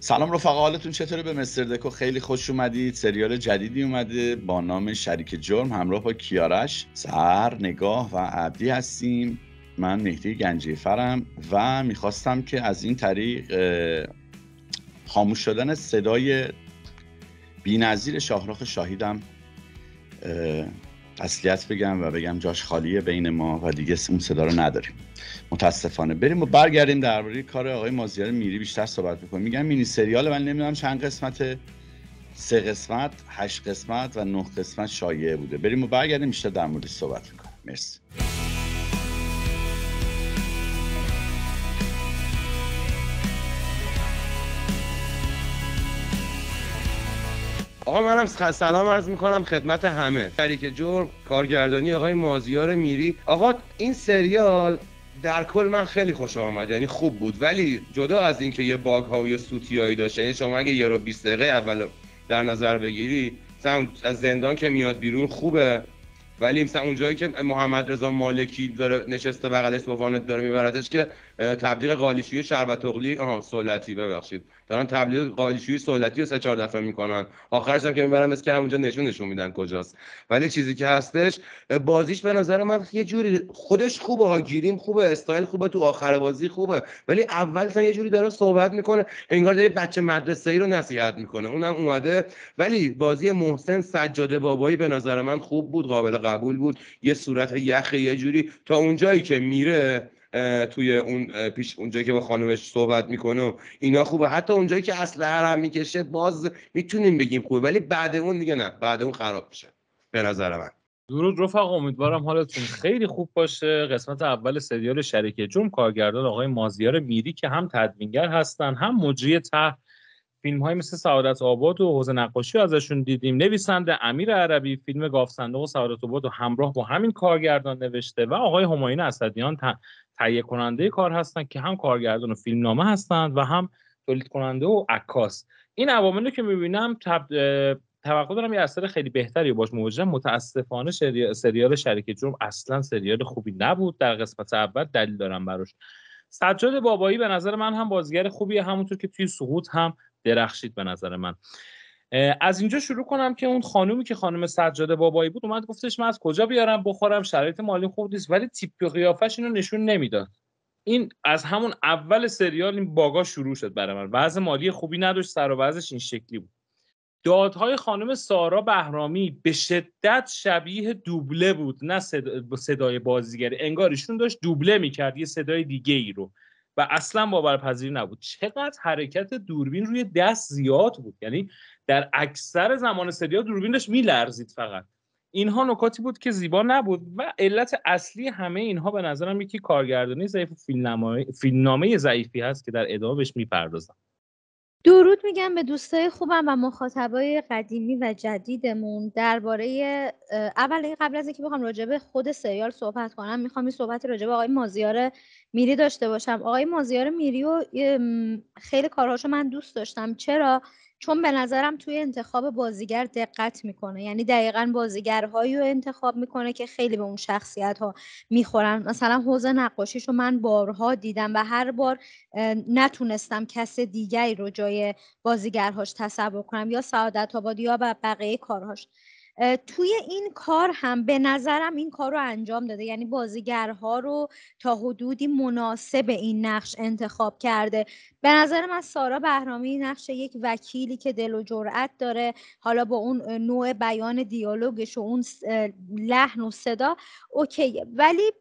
سلام رفقا حالتون چطوره به مستر دکو خیلی خوش اومدید سریال جدیدی اومده با نام شریک جرم همراه با کیارش سر نگاه و عبدی هستیم من مهدی گنجیفرم و میخواستم که از این طریق خاموش شدن صدای نظیر شاهراخ شاهیدم اصلیت بگم و بگم جاش خالیه بین ما و دیگه اون صدا رو نداریم متاسفانه بریم و برگردیم درباره کار آقای مازیار میری بیشتر صحبت بکنیم میگم مینی سریال من نمیدونم چند قسمت سه قسمت هشت قسمت و نه قسمت شایعه بوده بریم و برگردیم بیشتر در مورد صحبت میکنم مرسی آقا منم سلام عرض میکنم خدمت همه شریک جور کارگردانی آقای مازیار میری آقا این سریال در کل من خیلی خوش آمد یعنی خوب بود ولی جدا از اینکه یه باگ ها و یه هایی داشت یعنی شما اگه یه رو 20 دقیقه اول در نظر بگیری مثلا از زندان که میاد بیرون خوبه ولی مثلا اونجایی که محمد رضا مالکی داره نشسته بغلش با وانت داره میبردش که تبلیغ قالیشویی شربت اغلی آها سلطی ببخشید دارن تبلیغ قالیشویی رو سه چهار دفعه میکنن آخرش هم که میبرن مثل که همونجا نشون میدن کجاست ولی چیزی که هستش بازیش به نظر من یه جوری خودش خوبه ها گیریم خوبه استایل خوبه تو آخر بازی خوبه ولی اول یه جوری داره صحبت میکنه انگار داره بچه مدرسه ای رو نصیحت میکنه اونم اومده ولی بازی محسن سجاده بابایی به نظر من خوب بود قابل قبول بود یه صورت یخ یه جوری تا اونجایی که میره توی اون پیش اونجایی که با خانمش صحبت میکنه اینا خوبه حتی اونجایی که هر هم میکشه باز میتونیم بگیم خوبه ولی بعد اون دیگه نه بعد اون خراب میشه به نظر من درود رفقا امیدوارم حالتون خیلی خوب باشه قسمت اول سریال شریک جوم کارگردان آقای مازیار میری که هم تدوینگر هستن هم مجری ته فیلم های مثل سعادت آباد و حوزه نقاشی ازشون دیدیم نویسنده امیر عربی فیلم گاف صندوق و سعادت آباد و همراه با همین کارگردان نوشته و آقای هماین اسدیان تهیه کننده کار هستند که هم کارگردان و نامه هستند و هم تولید کننده و عکاس این عوامل رو که میبینم تب... توقع دارم یه اثر خیلی بهتری باش مواجهم متاسفانه سریال شریک جرم اصلا سریال خوبی نبود در قسمت اول دلیل دارم براش سجاد بابایی به نظر من هم بازیگر خوبیه همونطور که توی سقوط هم درخشید به نظر من از اینجا شروع کنم که اون خانومی که خانم سجاده بابایی بود اومد گفتش من از کجا بیارم بخورم شرایط مالی خوب نیست ولی تیپ قیافش اینو نشون نمیداد این از همون اول سریال این باگا شروع شد برای من وضع مالی خوبی نداشت سر و وضعش این شکلی بود دادهای خانم سارا بهرامی به شدت شبیه دوبله بود نه صدای بازیگری انگارشون داشت دوبله میکرد یه صدای دیگه ای رو و اصلا باورپذیر نبود چقدر حرکت دوربین روی دست زیاد بود یعنی در اکثر زمان سریال دوربین داشت میلرزید فقط اینها نکاتی بود که زیبا نبود و علت اصلی همه اینها به نظرم یکی کارگردانی ضعیف و فیلمنامه ضعیفی هست که در ادامه بهش میپردازم درود میگم به دوستای خوبم و مخاطبای قدیمی و جدیدمون درباره اول قبل از اینکه بخوام راجبه خود سریال صحبت کنم میخوام این صحبت راجبه آقای مازیار میری داشته باشم آقای مازیار میری و خیلی کارهاشو من دوست داشتم چرا چون به نظرم توی انتخاب بازیگر دقت میکنه یعنی دقیقا بازیگرهایی رو انتخاب میکنه که خیلی به اون شخصیت ها میخورن مثلا حوزه نقاشیش رو من بارها دیدم و هر بار نتونستم کس دیگری رو جای بازیگرهاش تصور کنم یا سعادت آبادی یا بقیه کارهاش توی این کار هم به نظرم این کار رو انجام داده یعنی بازیگرها رو تا حدودی مناسب این نقش انتخاب کرده به نظر من سارا بهرامی نقش یک وکیلی که دل و جرأت داره حالا با اون نوع بیان دیالوگش و اون لحن و صدا اوکیه ولی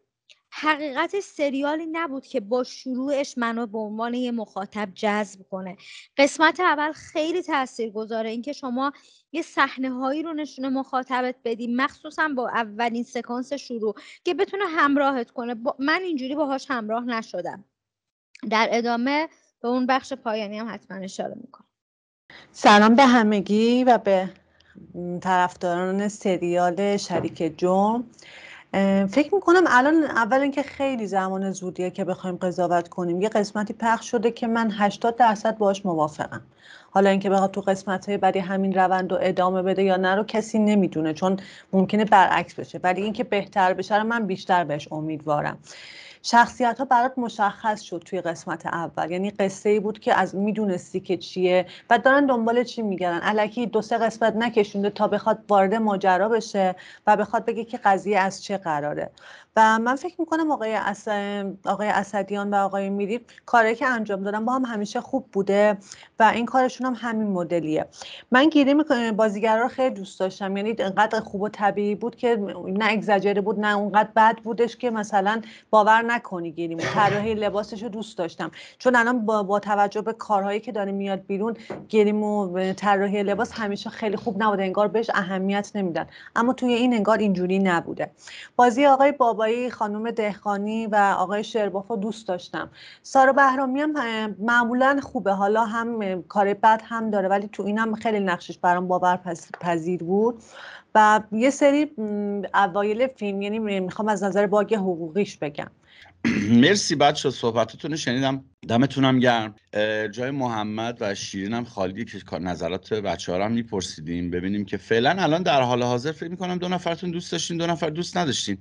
حقیقتش سریالی نبود که با شروعش منو به عنوان یه مخاطب جذب کنه قسمت اول خیلی تاثیر گذاره اینکه شما یه صحنه هایی رو نشون مخاطبت بدی مخصوصا با اولین سکانس شروع که بتونه همراهت کنه با... من اینجوری باهاش همراه نشدم در ادامه به اون بخش پایانی هم حتما اشاره میکنم سلام به همگی و به طرفداران سریال شریک جرم فکر میکنم الان اول اینکه خیلی زمان زودیه که بخوایم قضاوت کنیم یه قسمتی پخش شده که من 80 درصد باش موافقم حالا اینکه بخواد تو قسمت های بعدی همین روند رو ادامه بده یا نه رو کسی نمیدونه چون ممکنه برعکس بشه ولی اینکه بهتر بشه رو من بیشتر بهش امیدوارم شخصیت ها برات مشخص شد توی قسمت اول یعنی قصه ای بود که از میدونستی که چیه و دارن دنبال چی میگردن الکی دو سه قسمت نکشونده تا بخواد وارد ماجرا بشه و بخواد بگه که قضیه از چه قراره و من فکر میکنم آقای, اس... آقای اسدیان و آقای میری کاری که انجام دادن با هم همیشه خوب بوده و این کارشون هم همین مدلیه من گیری میکنم بازیگرا رو خیلی دوست داشتم یعنی انقدر خوب و طبیعی بود که نه اگزاجره بود نه اونقدر بد بودش که مثلا باور نکنی گیریم طراحی لباسش رو دوست داشتم چون الان با, با توجه به کارهایی که داره میاد بیرون گریم و طراحی لباس همیشه خیلی خوب نبوده انگار بهش اهمیت نمیدن اما توی این انگار اینجوری نبوده بازی آقای بابایی خانم دهخانی و آقای شرباف دوست داشتم سارا بهرامی هم معمولا خوبه حالا هم کار بد هم داره ولی تو اینم خیلی نقشش برام باور پذیر بود و یه سری اوایل فیلم یعنی میخوام از نظر باگ حقوقیش بگم مرسی بچه صحبتتون رو شنیدم دمتونم گرم جای محمد و شیرینم خالی که نظرات بچه ها رو هم میپرسیدیم ببینیم که فعلا الان در حال حاضر فکر میکنم دو نفرتون دوست داشتین دو نفر دوست نداشتین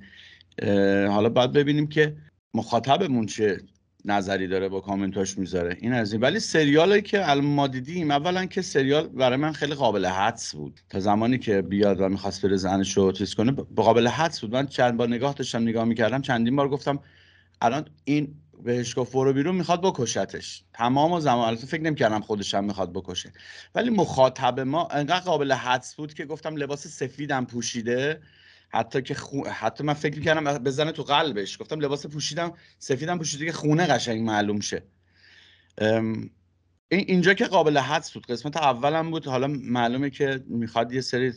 حالا بعد ببینیم که مخاطبمون چه نظری داره با کامنتاش میذاره این از این ولی سریالی که الان ما دیدیم اولا که سریال برای من خیلی قابل حدس بود تا زمانی که بیاد و میخواست بره زنش رو کنه قابل حدس بود من چند بار نگاه داشتم نگاه میکردم چندین بار گفتم الان این بهش گفت برو بیرون میخواد بکشتش تمام و زمان البته فکر نمیکردم خودش هم میخواد بکشه ولی مخاطب ما انقدر قابل حدس بود که گفتم لباس سفیدم پوشیده حتی که حتی من فکر کردم بزنه تو قلبش گفتم لباس پوشیدم سفیدم پوشیده که خونه قشنگ معلوم شه ام... اینجا که قابل حدس بود قسمت اولم بود حالا معلومه که میخواد یه سری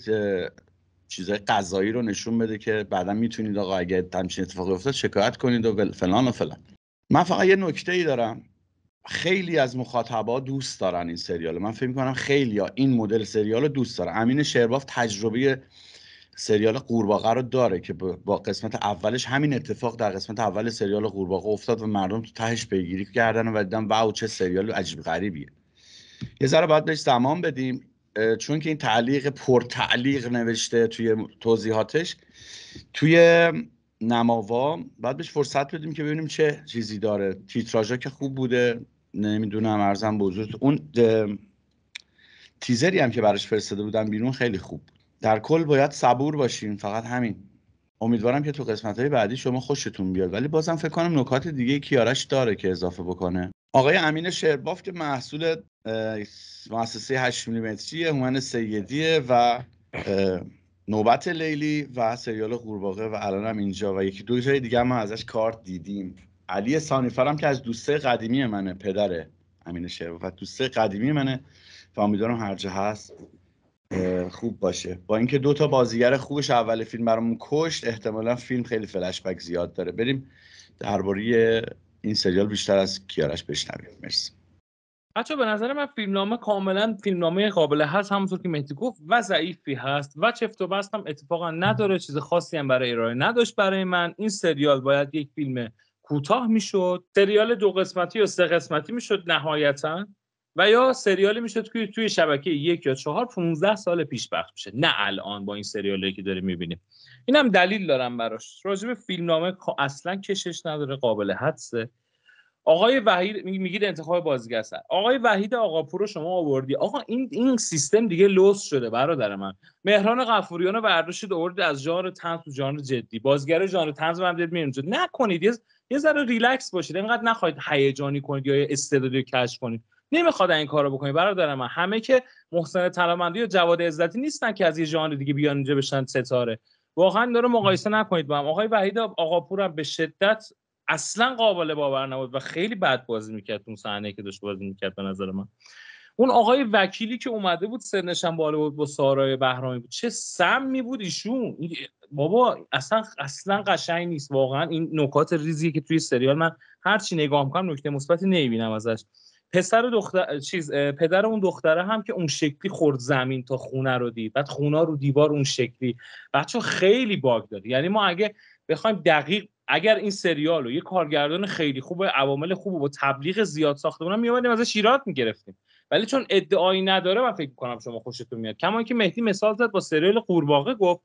چیزای قضایی رو نشون بده که بعدا میتونید آقا اگه همچین اتفاقی افتاد شکایت کنید و فلان و فلان من فقط یه نکته ای دارم خیلی از مخاطبا دوست دارن این سریال من فکر میکنم خیلی ها این مدل سریال دوست دارن امین شرباف تجربه سریال قورباغه رو داره که با قسمت اولش همین اتفاق در قسمت اول سریال قورباغه افتاد و مردم تو تهش پیگیری کردن و دیدن واو چه سریال عجیب غریبیه یه ذره بعدش تمام بدیم چون که این تعلیق پر تعلیق نوشته توی توضیحاتش توی نماوا بعد بهش فرصت بدیم که ببینیم چه چیزی داره تیتراژا که خوب بوده نمیدونم ارزم به اون تیزری هم که براش فرستاده بودن بیرون خیلی خوب بود در کل باید صبور باشیم فقط همین امیدوارم که تو قسمت های بعدی شما خوشتون بیاد ولی بازم فکر کنم نکات دیگه کیارش داره که اضافه بکنه آقای امین شهرباف که محصول مؤسسه 8 میلیمتریه هومن سیدیه و نوبت لیلی و سریال قورباغه و الان هم اینجا و یکی دو جای دیگه هم ازش کار دیدیم علی هم که از دوسته قدیمی منه پدر امین و دوسته قدیمی منه و امیدوارم هر جا هست خوب باشه با اینکه دو تا بازیگر خوبش اول فیلم برامون کشت احتمالا فیلم خیلی فلش زیاد داره بریم درباره این سریال بیشتر از کیارش بشنویم مرسی بچه به نظر من فیلمنامه کاملا فیلمنامه قابل هست همونطور که مهدی گفت و ضعیفی هست و چفت و بست هم اتفاقا نداره چیز خاصی هم برای ارائه نداشت برای من این سریال باید یک فیلم کوتاه میشد سریال دو قسمتی یا سه قسمتی میشد نهایتا و یا سریالی میشد که توی شبکه یک یا چهار 15 سال پیش پخش میشه نه الان با این سریالی که داریم میبینیم اینم دلیل دارم براش راجب فیلمنامه اصلا کشش نداره قابل حدسه آقای وحید میگید انتخاب بازیگر آقای وحید آقاپور رو شما آوردی آقا این این سیستم دیگه لوس شده برادر من مهران قفوریان رو برداشتید آوردید از ژانر طنز تو ژانر جدی بازیگر ژانر طنز من دید نکنید یه یه ذره ریلکس باشید اینقدر نخواهید هیجانی کنید یا استعدادی رو کش کنید نمیخواد این کارو بکنید برادر من همه که محسن طلامندی یا جواد عزتی نیستن که از یه جان دیگه بیان اینجا بشن ستاره واقعا داره مقایسه نکنید با هم آقای وحید آقاپور هم به شدت اصلا قابل باور نبود و خیلی بد بازی میکرد اون صحنه که داشت بازی میکرد به نظر من اون آقای وکیلی که اومده بود سنشم بالا بود با سارای بهرامی بود چه سم می بود ایشون بابا اصلا اصلا قشنگ نیست واقعا این نکات ریزی که توی سریال من هرچی نگاه میکنم نکته مثبتی نمیبینم ازش پسر دختر چیز پدر اون دختره هم که اون شکلی خورد زمین تا خونه رو دید بعد خونه رو دیوار اون شکلی بچه خیلی باگ داره یعنی ما اگه بخوایم دقیق اگر این سریال رو یه کارگردان خیلی خوب و عوامل خوب و با تبلیغ زیاد ساخته بودن میومدیم ازش ایراد میگرفتیم ولی چون ادعایی نداره من فکر کنم شما خوشتون میاد کما که مهدی مثال زد با سریال قورباغه گفت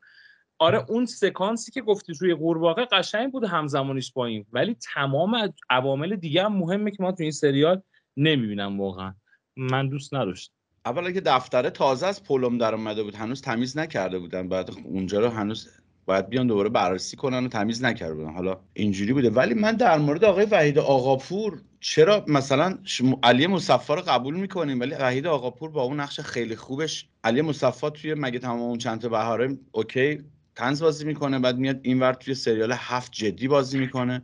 آره اون سکانسی که گفتی روی قورباغه قشنگ بود همزمانیش با این ولی تمام عوامل دیگه هم مهمه که ما تو این سریال نمیبینم واقعا من دوست نداشتم اولا که دفتره تازه از پلم در اومده بود هنوز تمیز نکرده بودن بعد اونجا رو هنوز باید بیان دوباره بررسی کنن و تمیز نکردن حالا اینجوری بوده ولی من در مورد آقای وحید آقاپور چرا مثلا علی مصفا رو قبول میکنیم ولی وحید آقاپور با اون نقش خیلی خوبش علی مصفا توی مگه تمام اون چند تا بهاره اوکی تنز بازی میکنه بعد میاد اینور توی سریال هفت جدی بازی میکنه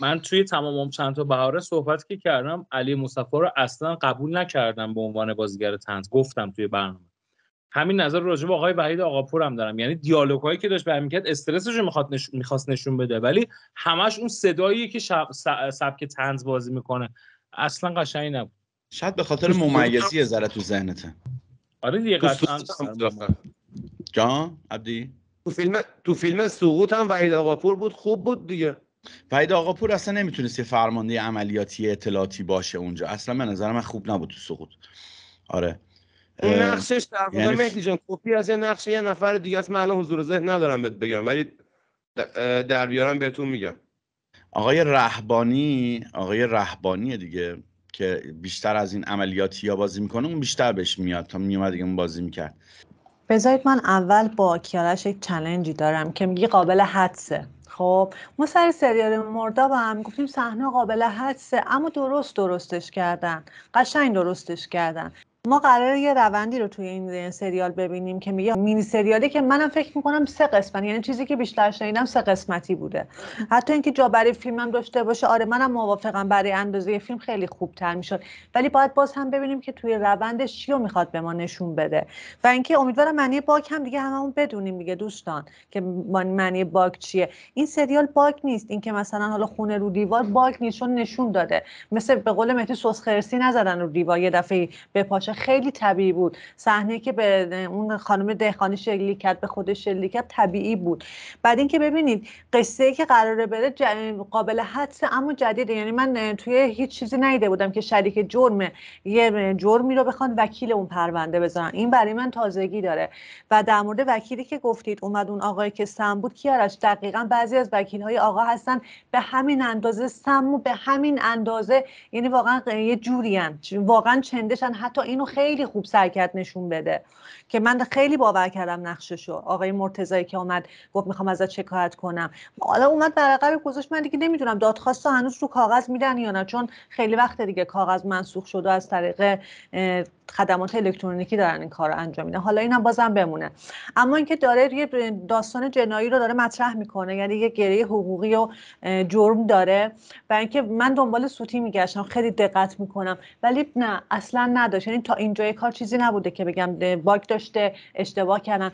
من توی تمام چند تا بهاره صحبت که کردم علی مصفا رو اصلا قبول نکردم به عنوان بازیگر تنز گفتم توی برنامه همین نظر راجع به آقای وحید آقاپور هم دارم یعنی دیالوگ هایی که داشت برمیکرد استرسش رو میخواد نشون میخواست نشون بده ولی همش اون صدایی که شب... سبک تنز بازی میکنه اصلا قشنگ نبود شاید به خاطر ممیزی ذره تو ذهنته آره دیگه قطعا جان عبدی تو فیلم تو فیلم سقوط هم وحید آقاپور بود خوب بود دیگه وحید آقاپور اصلا نمیتونست یه فرمانده عملیاتی اطلاعاتی باشه اونجا اصلا به نظر من خوب نبود تو سقوط آره نقشش در واقع یعنی... مهدی جان کپی از یه نقش یه نفر دیگه است من حضور ذهن ندارم بهت بگم ولی در بیارم بهتون میگم آقای رهبانی آقای رهبانی دیگه که بیشتر از این عملیاتی یا بازی میکنه اون بیشتر بهش میاد تا میومد دیگه اون بازی میکرد بذارید من اول با کیارش یک چلنجی دارم که میگی قابل حدسه خب ما سر سریال مرداب هم گفتیم صحنه قابل حدسه اما درست درستش کردن قشنگ درستش کردن ما قرار یه روندی رو توی این سریال ببینیم که میگه مینی سریالی که منم فکر میکنم سه قسمت یعنی چیزی که بیشتر شنیدم سه قسمتی بوده حتی اینکه جا برای فیلمم داشته باشه آره منم موافقم برای اندازه فیلم خیلی خوبتر میشد ولی باید باز هم ببینیم که توی روندش چی رو میخواد به ما نشون بده و اینکه امیدوارم معنی باگ هم دیگه هممون بدونیم دیگه دوستان که معنی باگ چیه این سریال باگ نیست اینکه مثلا حالا خونه رو دیوار باگ نیست نشون داده مثل به قول مهدی نزدن رو دیوار یه دفعه به خیلی طبیعی بود صحنه که به اون خانم دهخانی شلیک کرد به خودش شلیک کرد طبیعی بود بعد اینکه ببینید قصه ای که قراره بره قابل حدس اما جدیده یعنی من توی هیچ چیزی نیده بودم که شریک جرم یه جرمی رو بخوان وکیل اون پرونده بزنن. این برای من تازگی داره و در مورد وکیلی که گفتید اومد اون آقای که سم بود کیارش دقیقا بعضی از وکیل های آقا هستن به همین اندازه سم به همین اندازه یعنی واقعا یه جوریان واقعا چندشن حتی این اینو خیلی خوب سرکت نشون بده که من خیلی باور کردم نقششو آقای مرتضایی که آمد گفت میخوام ازت شکایت کنم حالا اومد عقب گذاشت من دیگه نمیدونم دادخواست هنوز رو کاغذ میدن یا نه چون خیلی وقت دیگه کاغذ منسوخ شده از طریق خدمات الکترونیکی دارن این کار رو انجام میدن حالا این هم بازم بمونه اما اینکه داره یه داستان جنایی رو داره مطرح میکنه یعنی یه گره حقوقی و جرم داره و اینکه من دنبال سوتی میگشتم خیلی دقت میکنم ولی نه اصلا نداشت یعنی تا اینجای کار چیزی نبوده که بگم باگ داشته اشتباه کردن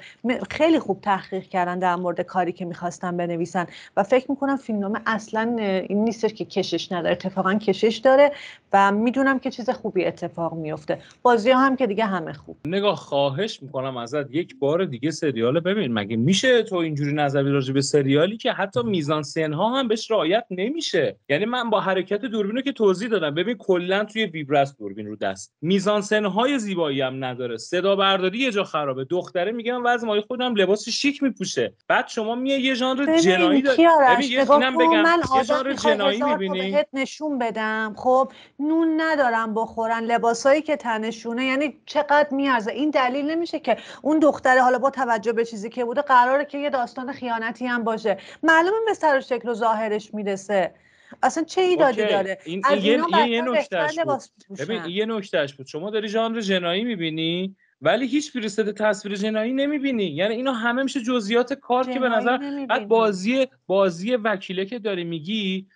خیلی خوب تحقیق کردن در مورد کاری که میخواستن بنویسن و فکر میکنم فیلمنامه اصلا این نیستش که کشش نداره اتفاقا کشش داره و میدونم که چیز خوبی اتفاق میفته بازی هم که دیگه همه خوب نگاه خواهش میکنم ازت یک بار دیگه سریال ببین مگه میشه تو اینجوری نظر راجع به سریالی که حتی میزان ها هم بهش رعایت نمیشه یعنی من با حرکت دوربینو که توضیح دادم ببین کلا توی ویبرس دوربین رو دست میزان های زیبایی هم نداره صدا برداری یه جا خرابه دختره میگم وضع مای خودم لباس شیک میپوشه بعد شما میای یه ژانر جنایی ببین یه بگم من یه جنایی میبینی نشون بدم خب نون ندارم بخورن لباسایی که تنشون خونه یعنی چقدر میارزه این دلیل نمیشه که اون دختره حالا با توجه به چیزی که بوده قراره که یه داستان خیانتی هم باشه معلومه به سر و شکل و ظاهرش میرسه اصلا چه ایدادی داره یه, یه بود ببین یه نکتهش بود شما داری ژانر جنایی میبینی ولی هیچ پریست تصویر جنایی نمیبینی یعنی اینا همه میشه جزئیات کار که به نظر بعد بازی بازی وکیله که داری میگی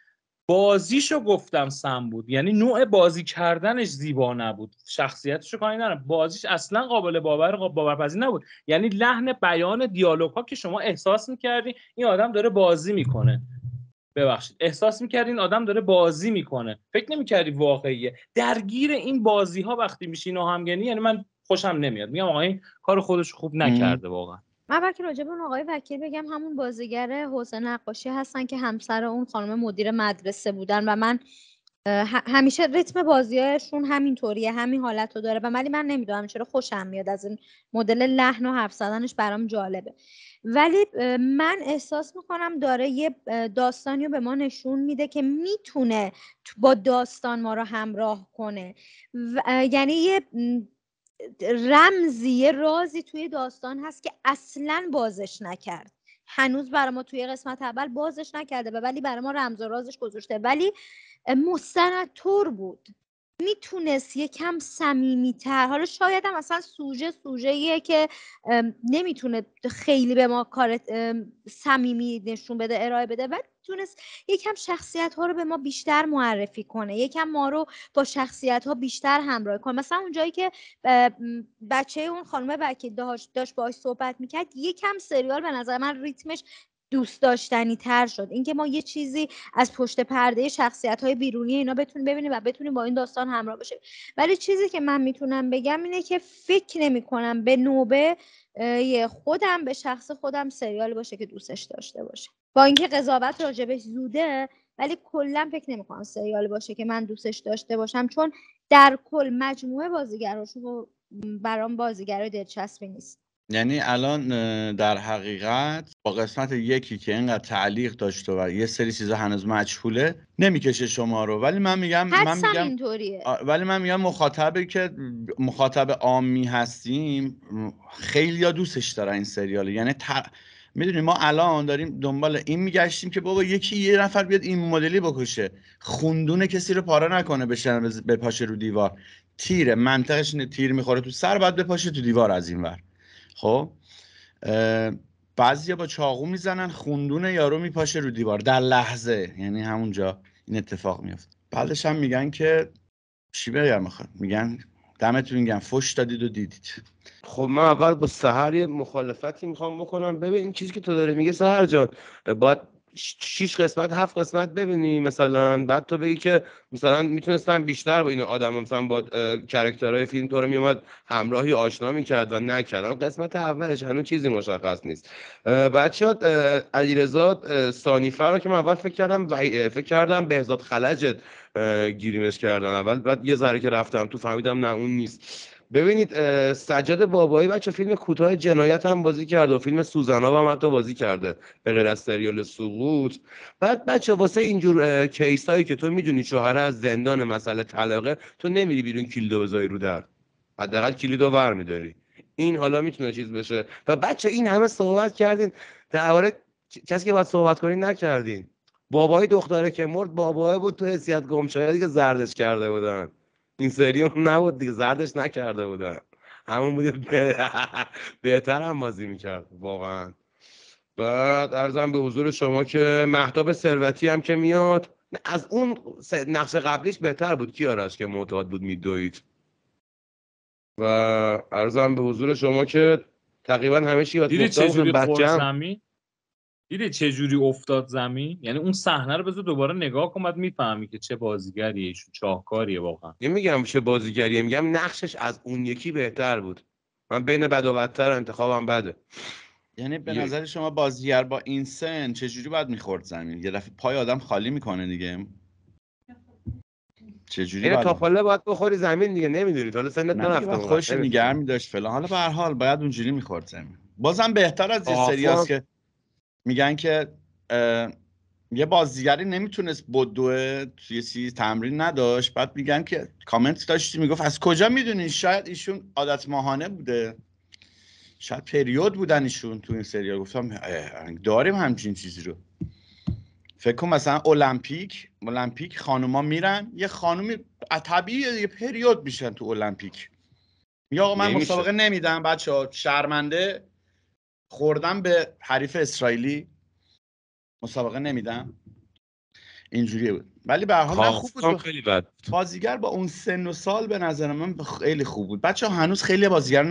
بازیشو گفتم سم بود یعنی نوع بازی کردنش زیبا نبود شخصیتشو کاری نره بازیش اصلا قابل باور باورپذیر نبود یعنی لحن بیان دیالوگ ها که شما احساس میکردی این آدم داره بازی میکنه ببخشید احساس میکردین این آدم داره بازی میکنه فکر نمیکردی واقعیه درگیر این بازی ها وقتی میشین و همگنی یعنی من خوشم نمیاد میگم آقا این کار خودش خوب نکرده واقعا من بلکه راجع به اون آقای وکیل بگم همون بازیگر حوزه نقاشی هستن که همسر اون خانم مدیر مدرسه بودن و من همیشه ریتم بازیاشون همینطوریه همین حالت رو داره و ولی من نمیدونم چرا خوشم میاد از این مدل لحن و حرف زدنش برام جالبه ولی من احساس میکنم داره یه داستانی رو به ما نشون میده که میتونه با داستان ما رو همراه کنه و یعنی یه رمزی رازی توی داستان هست که اصلا بازش نکرد هنوز برای ما توی قسمت اول بازش نکرده ولی برای ما رمز و رازش گذاشته ولی مستند تور بود میتونست یکم صمیمیت‌تر حالا شاید هم اصلا سوژه سوژه که نمیتونه خیلی به ما کار صمیمی نشون بده ارائه بده ولی میتونست یکم شخصیت ها رو به ما بیشتر معرفی کنه یکم ما رو با شخصیت ها بیشتر همراه کنه مثلا اون جایی که بچه اون خانم وکیل داشت باهاش صحبت میکرد یکم سریال به نظر من ریتمش دوست داشتنی تر شد اینکه ما یه چیزی از پشت پرده شخصیت های بیرونی اینا بتونیم ببینیم و بتونیم با این داستان همراه باشیم ولی چیزی که من میتونم بگم اینه که فکر نمی کنم به نوبه خودم به شخص خودم سریال باشه که دوستش داشته باشه با اینکه قضاوت راجبش زوده ولی کلا فکر نمی کنم سریال باشه که من دوستش داشته باشم چون در کل مجموعه بازیگراشون برام بازیگرای دلچسبی نیست یعنی الان در حقیقت با قسمت یکی که اینقدر تعلیق داشته و یه سری چیزا هنوز مجهوله نمیکشه شما رو ولی من میگم من میگم اینطوریه. ولی من میگم مخاطبه که مخاطب عامی هستیم خیلی یا دوستش داره این سریال یعنی میدونید میدونی ما الان داریم دنبال این میگشتیم که بابا یکی یه نفر بیاد این مدلی بکشه خوندون کسی رو پاره نکنه بشن بپاشه رو دیوار تیره منطقش تیر میخوره تو سر بعد بپاشه تو دیوار از این ور خب بعضی با چاقو میزنن خوندون یارو میپاشه رو دیوار در لحظه یعنی همونجا این اتفاق میفته بعدش هم میگن که چی بگم میخواد میگن دمتون میگن فش دادید و دیدید خب من اول با سهر یه مخالفتی میخوام بکنم ببین این چیزی که تو داره میگه سهر جان باید شیش قسمت هفت قسمت ببینی مثلا بعد تو بگی که مثلا میتونستم بیشتر با این آدم مثلا با کرکترهای فیلم تو رو میومد همراهی آشنا میکرد و نکرد قسمت اولش هنوز چیزی مشخص نیست بعد شد علیرضا سانیفر رو که من اول فکر کردم فکر کردم بهزاد خلجت گیریمش کردن اول بعد یه ذره که رفتم تو فهمیدم نه اون نیست ببینید سجاد بابایی بچه فیلم کوتاه جنایت هم بازی کرده و فیلم سوزنا هم حتی بازی کرده به غیر از سریال سقوط بعد بچه واسه اینجور کیس هایی که تو میدونی شوهر از زندان مسئله طلاقه تو نمیری بیرون کلیدو بذاری رو در حداقل کلیدو ور میداری این حالا میتونه چیز بشه و بچه این همه صحبت کردین درباره کسی که باید صحبت کنین نکردین بابای دختره که مرد بابای بود تو حسیت گم که که زردش کرده بودن این سری اون نبود دیگه زردش نکرده بودن همون بود بهتر هم بازی میکرد واقعا بعد ارزم به حضور شما که محتاب ثروتی هم که میاد از اون نقش قبلیش بهتر بود کیارش که معتاد بود میدوید و ارزم به حضور شما که تقریبا همه چی یاد دیدی چه جوری افتاد زمین یعنی اون صحنه رو بذار دوباره نگاه کن بعد میفهمی که چه بازیگریه چه چاهکاریه واقعا نمیگم چه بازیگریه میگم نقشش از اون یکی بهتر بود من بین بد و بدتر انتخابم بده یعنی به نظر شما بازیگر با این سن چه جوری باید میخورد زمین یه دفعه پای آدم خالی میکنه دیگه چه جوری یعنی تا پله باید بخوری زمین دیگه نمیدونی حالا سنت نرفته خوش نگه داشت فلان حالا به هر حال باید اونجوری میخورد زمین بازم بهتر از این سریاست که میگن که یه بازیگری نمیتونست بدوه توی سی تمرین نداشت بعد میگن که کامنت داشتی میگفت از کجا میدونی شاید ایشون عادت ماهانه بوده شاید پریود بودن ایشون تو این سریال گفتم داریم همچین چیزی رو فکر کن مثلا المپیک المپیک خانوما میرن یه خانومی طبیعی یه پریود میشن تو المپیک یا من مسابقه نمیدم بچه شرمنده خوردم به حریف اسرائیلی مسابقه نمیدم اینجوری بود ولی به حال خوب بود بازیگر با اون سن و سال به نظر من خیلی خوب بود بچه ها هنوز خیلی بازیگر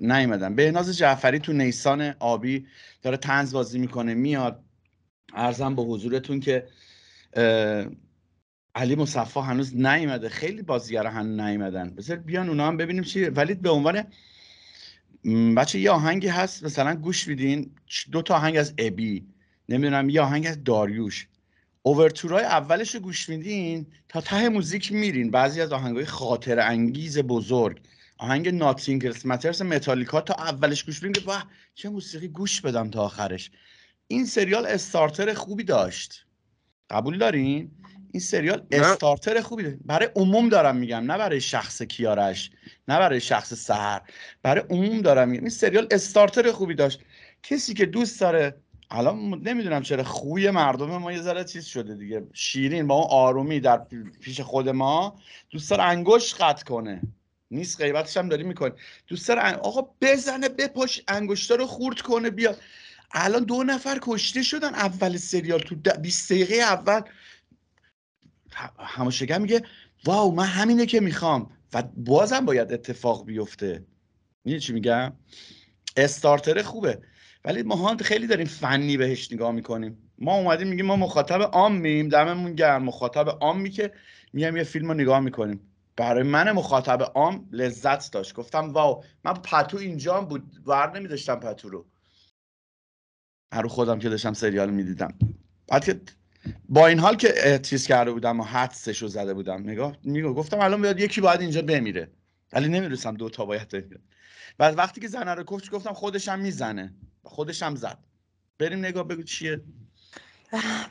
نیومدن بهناز جعفری تو نیسان آبی داره تنز بازی میکنه میاد ارزم به حضورتون که علی مصفا هنوز نیومده خیلی بازیگر هنوز نیومدن بذار بیان اونا هم ببینیم چی ولی به عنوان بچه یه آهنگی هست مثلا گوش میدین دو تا آهنگ از ابی نمیدونم یه آهنگ از داریوش اوورتورای اولش رو گوش میدین تا ته موزیک میرین بعضی از آهنگهای خاطر انگیز بزرگ آهنگ ناتینگلز متالیک متالیکا تا اولش گوش میدین و واه چه موسیقی گوش بدم تا آخرش این سریال استارتر خوبی داشت قبول دارین این سریال استارتر خوبی برای عموم دارم میگم نه برای شخص کیارش نه برای شخص سهر برای عموم دارم میگم این سریال استارتر خوبی داشت کسی که دوست داره الان نمیدونم چرا خوی مردم ما یه ذره چیز شده دیگه شیرین با اون آرومی در پیش خود ما دوست داره انگشت قطع کنه نیست غیبتش هم داری میکنه دوست داره ان... آقا بزنه بپاش انگشتا رو خورد کنه بیا الان دو نفر کشته شدن اول سریال تو 20 دقیقه اول هماشگر میگه واو من همینه که میخوام و بازم باید اتفاق بیفته میدونی چی میگم استارتره خوبه ولی ما خیلی داریم فنی بهش نگاه میکنیم ما اومدیم میگیم ما مخاطب میم دممون گرم مخاطب عامی که میام یه فیلم رو نگاه میکنیم برای من مخاطب عام لذت داشت گفتم واو من پتو اینجا بود ور نمیداشتم پتو رو هر خودم که داشتم سریال میدیدم بعد که با این حال که چیز کرده بودم و حدسش رو زده بودم نگاه میگو گفتم الان باید یکی باید اینجا بمیره ولی نمیرسم دو تا باید بمیره بعد وقتی که زنه رو کفت گفتم خودشم میزنه خودشم زد بریم نگاه بگو چیه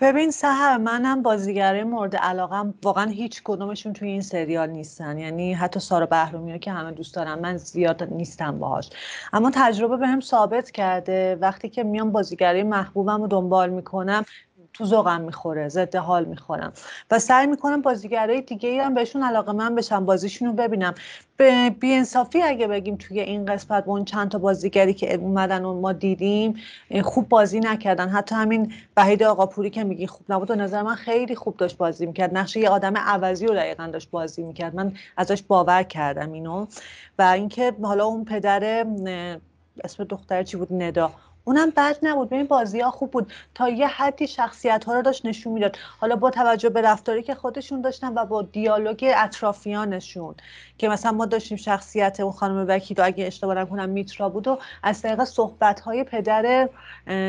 ببین سهر منم بازیگره مورد علاقم واقعا هیچ کدومشون توی این سریال نیستن یعنی حتی سارا بهرومی که همه دوست دارم من زیاد نیستم باهاش اما تجربه بهم به ثابت کرده وقتی که میام بازیگری محبوبم رو دنبال میکنم تو زغم میخوره ضد حال میخورم و سعی میکنم بازیگرای دیگه ای هم بهشون علاقه من بشم بازیشون رو ببینم به بیانصافی اگه بگیم توی این قسمت و اون چند تا بازیگری که اومدن و ما دیدیم خوب بازی نکردن حتی همین وحید آقاپوری که میگی خوب نبود و نظر من خیلی خوب داشت بازی میکرد نقش یه آدم عوضی رو دقیقا داشت بازی میکرد من ازش باور کردم اینو و اینکه حالا اون پدر اسم دختر چی بود ندا اونم بد نبود ببین بازی ها خوب بود تا یه حدی شخصیت ها رو داشت نشون میداد حالا با توجه به رفتاری که خودشون داشتن و با دیالوگ اطرافیانشون که مثلا ما داشتیم شخصیت اون خانم وکیل رو اگه اشتباه نکنم میترا بود و از طریق صحبت های پدر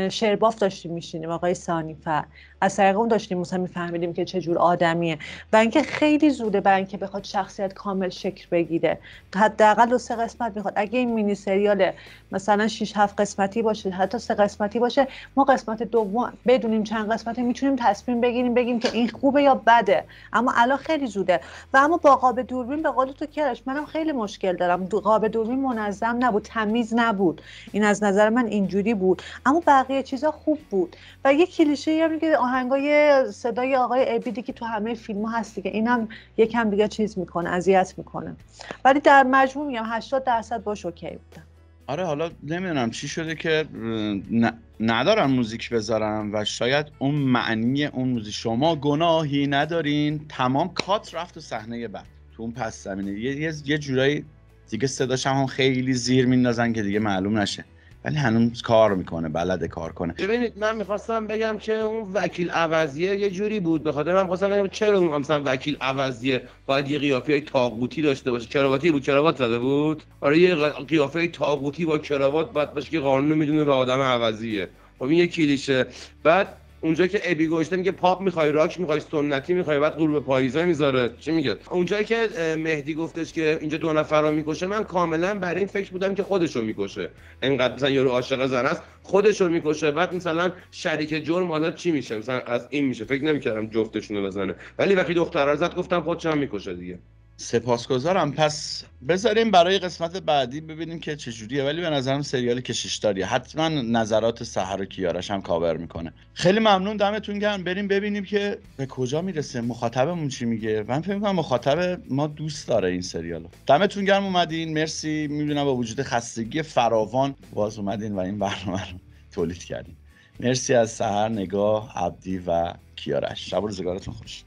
شرباف داشتیم میشینیم آقای سانیفر از طریق اون داشتیم مثلا میفهمیدیم که چه جور آدمیه و اینکه خیلی زوده برای اینکه بخواد شخصیت کامل شکل بگیره حداقل دو سه قسمت میخواد اگه این مینی سریال مثلا 6 7 قسمتی باشه حتی سه قسمتی باشه ما قسمت دوم بدونیم چند قسمته میتونیم تصمیم بگیریم بگیم که این خوبه یا بده اما الان خیلی زوده و اما با قاب دوربین به قول تو کرش منم خیلی مشکل دارم دو قاب دوربین منظم نبود تمیز نبود این از نظر من اینجوری بود اما بقیه چیزا خوب بود و یه کلیشه هم که آهنگای صدای آقای ابیدی که تو همه فیلم هست دیگه اینم یکم دیگه چیز میکنه اذیت میکنه ولی در مجموع میگم 80 درصد باش اوکی بودم آره حالا نمیدونم چی شده که ندارم موزیک بذارم و شاید اون معنی اون موزیک شما گناهی ندارین تمام کات رفت و صحنه بعد تو اون پس زمینه یه, یه جورایی دیگه صداش هم خیلی زیر میندازن که دیگه معلوم نشه ولی هنوز کار میکنه بلد کار کنه ببینید من میخواستم بگم که اون وکیل عوضیه یه جوری بود به من خواستم بگم چرا اون مثلا وکیل عوضیه باید یه قیافه تاقوتی داشته باشه کراواتی بود کراوات زده بود آره یه قیافه تاغوتی با کراوات باید باشه که قانون میدونه به آدم عوضیه خب این یه کلیشه بعد اونجا که ابی گوشته میگه پاپ میخوای راک میخوای سنتی میخوای بعد غروب پاییزه میذاره چی میگه اونجایی که مهدی گفتش که اینجا دو نفر رو میکشه من کاملا برای این فکر بودم که خودشو رو میکشه اینقدر مثلا یارو عاشق زن است خودش رو میکشه بعد مثلا شریک جرم حالا چی میشه مثلا از این میشه فکر نمیکردم جفتشونو بزنه ولی وقتی دختر زد گفتم خودش میکشه دیگه سپاسگزارم پس بذاریم برای قسمت بعدی ببینیم که چجوریه ولی به نظرم سریال کشیشداریه حتما نظرات سحر و کیارش هم کاور میکنه خیلی ممنون دمتون گرم بریم ببینیم که به کجا میرسه مخاطبمون چی میگه من فکر میکنم مخاطب ما دوست داره این سریالو دمتون گرم اومدین مرسی میدونم با وجود خستگی فراوان باز اومدین و این برنامه رو تولید کردین مرسی از سحر نگاه عبدی و کیارش شب روزگارتون خوش